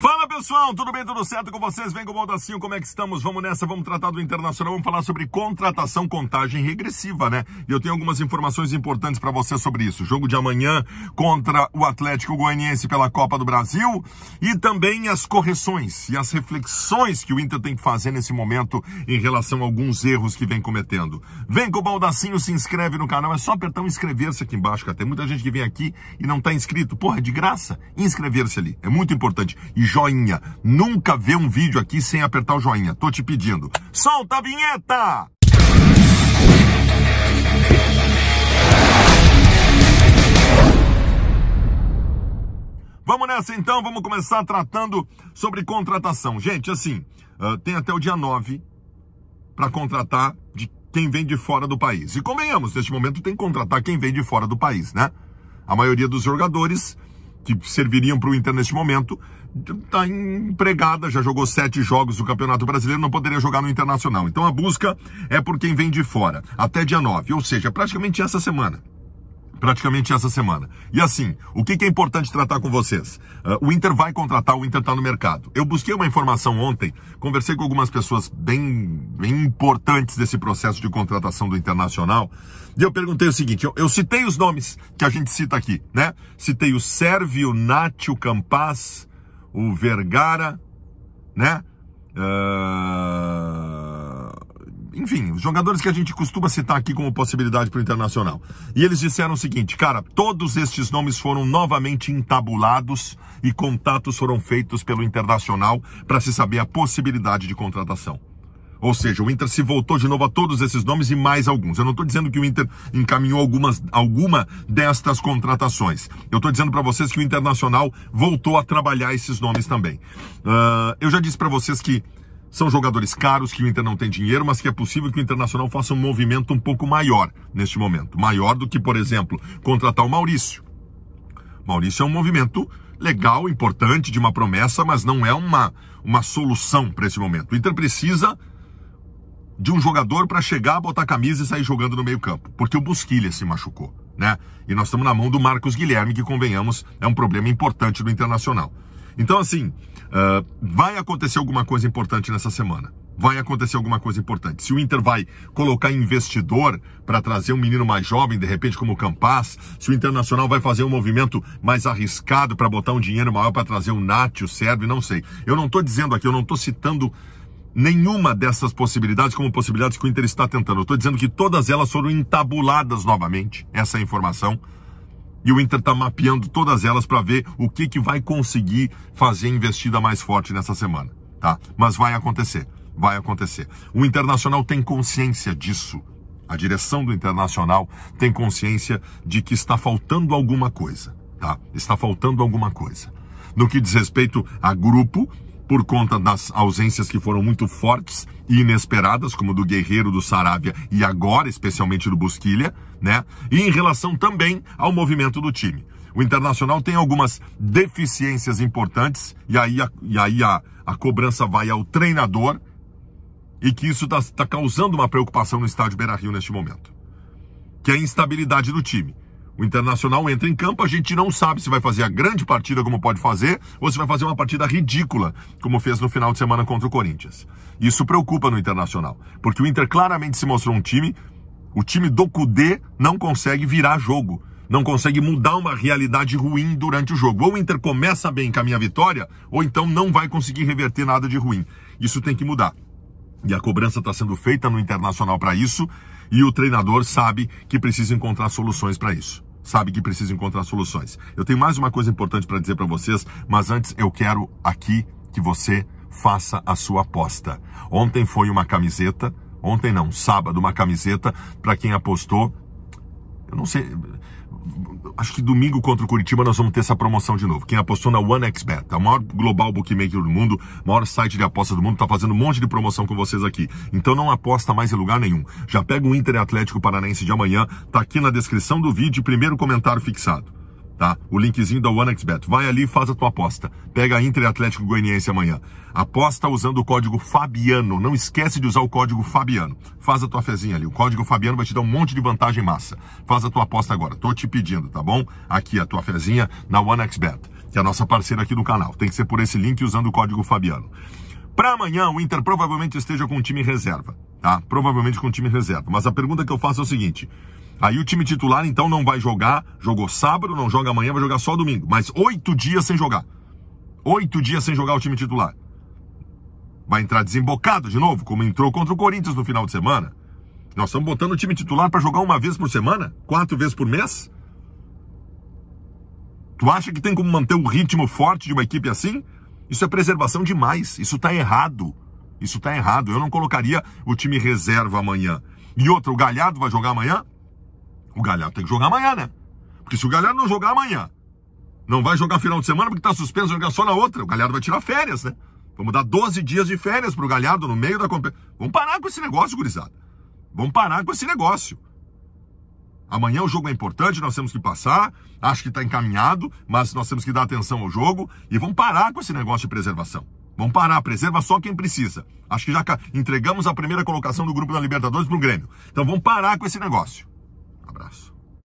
Fala pessoal, tudo bem, tudo certo com vocês? Vem com o Baldacinho, como é que estamos? Vamos nessa, vamos tratar do internacional, vamos falar sobre contratação, contagem regressiva, né? E eu tenho algumas informações importantes para você sobre isso. Jogo de amanhã contra o Atlético Goianiense pela Copa do Brasil e também as correções e as reflexões que o Inter tem que fazer nesse momento em relação a alguns erros que vem cometendo. Vem com o Baldacinho, se inscreve no canal, é só apertar um inscrever-se aqui embaixo, cara. Tem muita gente que vem aqui e não tá inscrito. Porra, é de graça inscrever-se ali, é muito importante. E joinha. Nunca vê um vídeo aqui sem apertar o joinha. Tô te pedindo. Solta a vinheta! Vamos nessa então, vamos começar tratando sobre contratação. Gente, assim, uh, tem até o dia 9 para contratar de quem vem de fora do país. E convenhamos, neste momento tem que contratar quem vem de fora do país, né? A maioria dos jogadores que serviriam para o Inter neste momento, está empregada, já jogou sete jogos do Campeonato Brasileiro, não poderia jogar no Internacional. Então a busca é por quem vem de fora, até dia 9, ou seja, praticamente essa semana praticamente essa semana. E assim, o que, é importante tratar com vocês? Uh, o Inter vai contratar, o Inter está no mercado. Eu busquei uma informação ontem, conversei com algumas pessoas bem, bem importantes desse processo de contratação do Internacional, e eu perguntei o seguinte, eu, eu citei os nomes que a gente cita aqui, né? Citei o Sérvio, Nátio Campas o Vergara, né? Uh, enfim, os jogadores que a gente costuma citar aqui como possibilidade para o Internacional. E eles disseram o seguinte, cara, todos estes nomes foram novamente entabulados e contatos foram feitos pelo Internacional para se saber a possibilidade de contratação. Ou seja, o Inter se voltou de novo a todos esses nomes e mais alguns. Eu não estou dizendo que o Inter encaminhou algumas, alguma destas contratações. Eu estou dizendo para vocês que o Internacional voltou a trabalhar esses nomes também. Uh, eu já disse para vocês que são jogadores caros que o Inter não tem dinheiro, mas que é possível que o Internacional faça um movimento um pouco maior neste momento. Maior do que, por exemplo, contratar o Maurício. Maurício é um movimento legal, importante, de uma promessa, mas não é uma, uma solução para esse momento. O Inter precisa de um jogador para chegar, botar a camisa e sair jogando no meio-campo, porque o Busquilha se machucou, né? E nós estamos na mão do Marcos Guilherme, que convenhamos, é um problema importante do Internacional. Então, assim, uh, vai acontecer alguma coisa importante nessa semana. Vai acontecer alguma coisa importante. Se o Inter vai colocar investidor para trazer um menino mais jovem, de repente, como o Campas, se o Internacional vai fazer um movimento mais arriscado para botar um dinheiro maior para trazer o Nath, o Sérvio, não sei. Eu não estou dizendo aqui, eu não estou citando nenhuma dessas possibilidades como possibilidades que o Inter está tentando. Eu estou dizendo que todas elas foram entabuladas novamente, essa é informação, e o Inter está mapeando todas elas para ver o que, que vai conseguir fazer investida mais forte nessa semana. Tá? Mas vai acontecer. Vai acontecer. O Internacional tem consciência disso. A direção do Internacional tem consciência de que está faltando alguma coisa. Tá? Está faltando alguma coisa. No que diz respeito a grupo, por conta das ausências que foram muito fortes e inesperadas, como do Guerreiro, do Saravia e agora especialmente do Busquilha, né? E em relação também ao movimento do time. O Internacional tem algumas deficiências importantes e aí a, e aí a, a cobrança vai ao treinador e que isso está tá causando uma preocupação no estádio Beira-Rio neste momento, que é a instabilidade do time. O Internacional entra em campo, a gente não sabe se vai fazer a grande partida como pode fazer ou se vai fazer uma partida ridícula como fez no final de semana contra o Corinthians. Isso preocupa no Internacional, porque o Inter claramente se mostrou um time, o time do Cudê não consegue virar jogo, não consegue mudar uma realidade ruim durante o jogo. Ou o Inter começa bem, com a minha vitória, ou então não vai conseguir reverter nada de ruim. Isso tem que mudar. E a cobrança está sendo feita no Internacional para isso, e o treinador sabe que precisa encontrar soluções para isso sabe que precisa encontrar soluções. Eu tenho mais uma coisa importante para dizer para vocês, mas antes eu quero aqui que você faça a sua aposta. Ontem foi uma camiseta, ontem não, sábado, uma camiseta para quem apostou. Eu não sei acho que domingo contra o Curitiba nós vamos ter essa promoção de novo. Quem apostou na OneXBet, a maior global bookmaker do mundo, maior site de aposta do mundo, está fazendo um monte de promoção com vocês aqui. Então não aposta mais em lugar nenhum. Já pega o Inter Atlético Paranaense de amanhã, tá aqui na descrição do vídeo, primeiro comentário fixado tá? O linkzinho da OneXBet. Vai ali e faz a tua aposta. Pega Inter Atlético Goianiense amanhã. Aposta usando o código Fabiano. Não esquece de usar o código Fabiano. Faz a tua fezinha ali. O código Fabiano vai te dar um monte de vantagem massa. Faz a tua aposta agora. Tô te pedindo, tá bom? Aqui a tua fezinha na OneXBet, que é a nossa parceira aqui do canal. Tem que ser por esse link usando o código Fabiano. Para amanhã o Inter provavelmente esteja com um time reserva, tá? Provavelmente com um time reserva. Mas a pergunta que eu faço é o seguinte: Aí o time titular então não vai jogar, jogou sábado, não joga amanhã, vai jogar só domingo. Mas oito dias sem jogar. Oito dias sem jogar o time titular. Vai entrar desembocado de novo, como entrou contra o Corinthians no final de semana. Nós estamos botando o time titular para jogar uma vez por semana? Quatro vezes por mês? Tu acha que tem como manter o um ritmo forte de uma equipe assim? Isso é preservação demais. Isso está errado. Isso está errado. Eu não colocaria o time reserva amanhã. E outro, o Galhardo vai jogar amanhã? O Galhardo tem que jogar amanhã, né? Porque se o Galhardo não jogar amanhã, não vai jogar final de semana porque tá suspenso, jogar só na outra. O Galhardo vai tirar férias, né? Vamos dar 12 dias de férias pro Galhardo no meio da competição. Vamos parar com esse negócio, gurizada. Vamos parar com esse negócio. Amanhã o jogo é importante, nós temos que passar. Acho que está encaminhado, mas nós temos que dar atenção ao jogo e vamos parar com esse negócio de preservação. Vamos parar, preserva só quem precisa. Acho que já entregamos a primeira colocação do grupo da Libertadores para o Grêmio. Então vamos parar com esse negócio. Abraço.